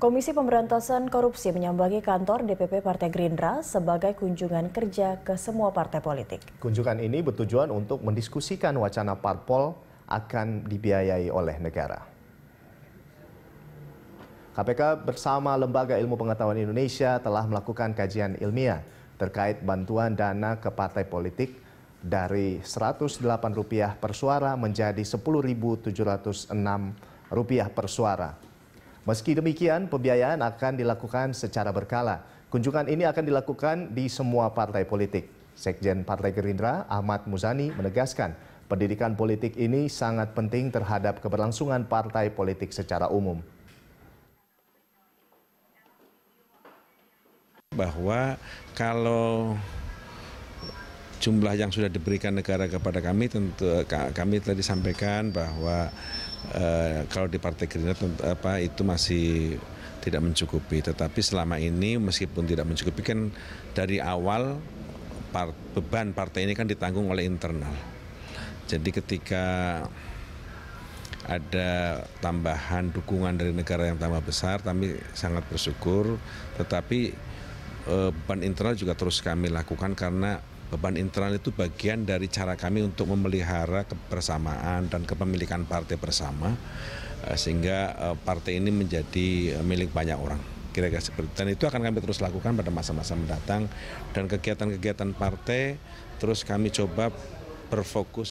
Komisi Pemberantasan Korupsi menyambangi kantor DPP Partai Gerindra sebagai kunjungan kerja ke semua partai politik. Kunjungan ini bertujuan untuk mendiskusikan wacana parpol akan dibiayai oleh negara. KPK bersama Lembaga Ilmu Pengetahuan Indonesia telah melakukan kajian ilmiah terkait bantuan dana ke partai politik dari Rp108 per suara menjadi Rp10.706 per suara Meski demikian, pembiayaan akan dilakukan secara berkala. Kunjungan ini akan dilakukan di semua partai politik. Sekjen Partai Gerindra Ahmad Muzani menegaskan, pendidikan politik ini sangat penting terhadap keberlangsungan partai politik secara umum. Bahwa kalau jumlah yang sudah diberikan negara kepada kami tentu kami tadi sampaikan bahwa Eh, kalau di Partai Gerindra apa itu masih tidak mencukupi. Tetapi selama ini meskipun tidak mencukupi kan dari awal part, beban partai ini kan ditanggung oleh internal. Jadi ketika ada tambahan dukungan dari negara yang tambah besar, kami sangat bersyukur. Tetapi eh, beban internal juga terus kami lakukan karena Beban internal itu bagian dari cara kami untuk memelihara kebersamaan dan kepemilikan partai bersama eh, sehingga eh, partai ini menjadi eh, milik banyak orang kira-kira seperti Dan itu akan kami terus lakukan pada masa-masa mendatang dan kegiatan-kegiatan partai terus kami coba berfokus